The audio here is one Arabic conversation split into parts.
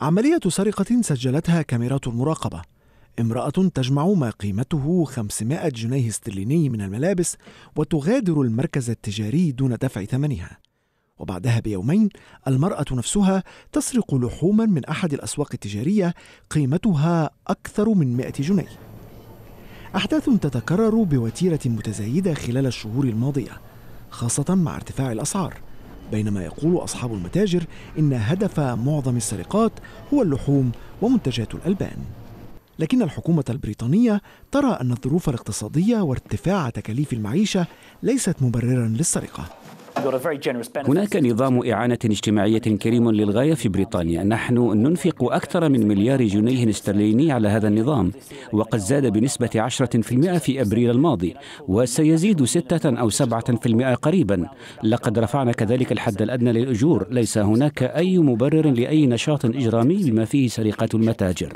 عملية سرقة سجلتها كاميرات المراقبة امرأة تجمع ما قيمته 500 جنيه استرليني من الملابس وتغادر المركز التجاري دون دفع ثمنها وبعدها بيومين المرأة نفسها تسرق لحوما من أحد الأسواق التجارية قيمتها أكثر من 100 جنيه أحداث تتكرر بوتيرة متزايدة خلال الشهور الماضية خاصة مع ارتفاع الأسعار بينما يقول أصحاب المتاجر إن هدف معظم السرقات هو اللحوم ومنتجات الألبان لكن الحكومة البريطانية ترى أن الظروف الاقتصادية وارتفاع تكاليف المعيشة ليست مبررا للسرقة هناك نظام إعانة اجتماعية كريم للغاية في بريطانيا نحن ننفق أكثر من مليار جنيه استرليني على هذا النظام وقد زاد بنسبة 10% في أبريل الماضي وسيزيد 6 أو 7% قريبا لقد رفعنا كذلك الحد الأدنى للأجور ليس هناك أي مبرر لأي نشاط إجرامي بما فيه سرقة المتاجر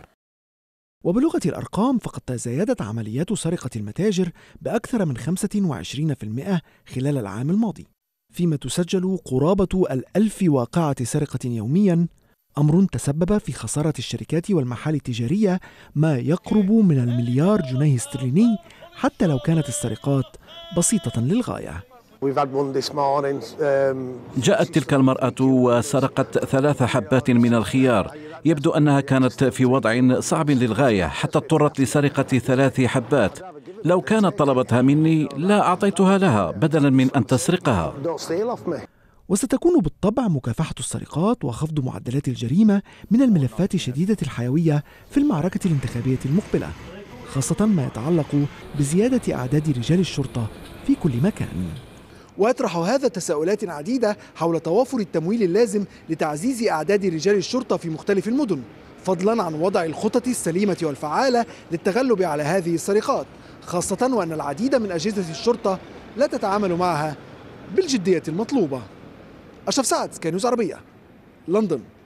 وبلغة الأرقام فقد تزايدت عمليات سرقة المتاجر بأكثر من 25% خلال العام الماضي فيما تسجل قرابة الألف واقعة سرقة يوميا أمر تسبب في خسارة الشركات والمحال التجارية ما يقرب من المليار جنيه استرليني حتى لو كانت السرقات بسيطة للغاية um, جاءت تلك المرأة وسرقت ثلاث حبات من الخيار يبدو أنها كانت في وضع صعب للغاية حتى اضطرت لسرقة ثلاث حبات لو كانت طلبتها مني لا أعطيتها لها بدلا من أن تسرقها وستكون بالطبع مكافحة السرقات وخفض معدلات الجريمة من الملفات شديدة الحيوية في المعركة الانتخابية المقبلة خاصة ما يتعلق بزيادة أعداد رجال الشرطة في كل مكان ويطرح هذا تساؤلات عديدة حول توافر التمويل اللازم لتعزيز أعداد رجال الشرطة في مختلف المدن فضلا عن وضع الخطط السليمة والفعالة للتغلب على هذه السرقات خاصة وأن العديد من أجهزة الشرطة لا تتعامل معها بالجدية المطلوبة أشرف سعد كانوز عربية لندن